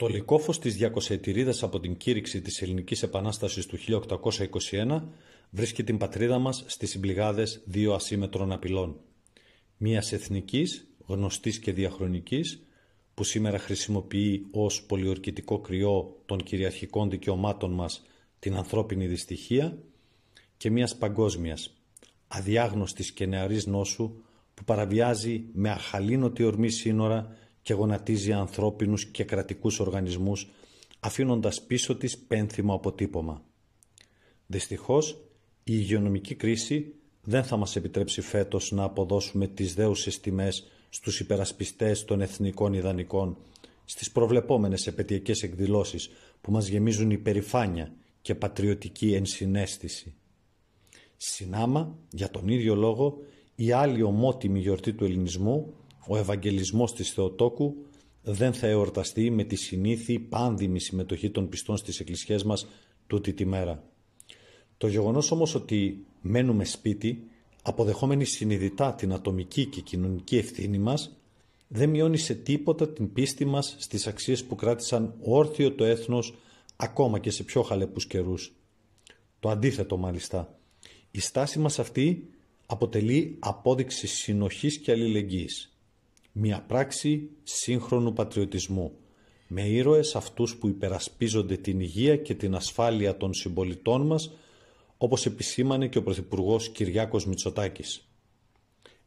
Το λυκόφως της διακοσιετηρίδας από την κήρυξη της Ελληνικής Επανάστασης του 1821 βρίσκει την πατρίδα μας στις συμπληγάδες δύο ασύμετρων απειλών. Μίας εθνικής, γνωστής και διαχρονικής, που σήμερα χρησιμοποιεί ως πολιορκητικό κρυό των κυριαρχικών δικαιωμάτων μας την ανθρώπινη δυστυχία και μίας παγκόσμιας, αδιάγνωστης και νεαρής νόσου που παραβιάζει με αχαλήνωτη ορμή σύνορα και γονατίζει ανθρώπινους και κρατικούς οργανισμούς, αφήνοντας πίσω της πένθυμο αποτύπωμα. Δυστυχώς, η υγειονομική κρίση δεν θα μας επιτρέψει φέτος να αποδώσουμε τις δέουσες τιμές στους υπερασπιστές των εθνικών ιδανικών, στις προβλεπόμενες επαιτειακές εκδηλώσεις που μας γεμίζουν υπερηφάνεια και πατριωτική ενσυναίσθηση. Συνάμα, για τον ίδιο λόγο, η άλλη ομότιμη γιορτή του ελληνισμού ο Ευαγγελισμός της Θεοτόκου δεν θα εορταστεί με τη συνήθη πάνδημη συμμετοχή των πιστών στις εκκλησίες μας τούτη τη μέρα. Το γεγονός όμως ότι μένουμε σπίτι, αποδεχόμενοι συνειδητά την ατομική και κοινωνική ευθύνη μας, δεν μειώνει σε τίποτα την πίστη μας στις αξίες που κράτησαν όρθιο το έθνος ακόμα και σε πιο χαλεπούς καιρούς. Το αντίθετο μάλιστα. Η στάση μας αυτή αποτελεί απόδειξη συνοχής και αλληλεγγύης. Μια πράξη σύγχρονου πατριωτισμού, με ήρωες αυτούς που υπερασπίζονται την υγεία και την ασφάλεια των συμπολιτών μας, όπως επισήμανε και ο Πρωθυπουργός Κυριάκος Μητσοτάκης.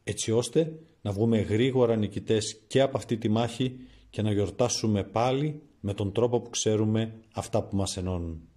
Έτσι ώστε να βγούμε γρήγορα νικητές και από αυτή τη μάχη και να γιορτάσουμε πάλι με τον τρόπο που ξέρουμε αυτά που μας ενώνουν.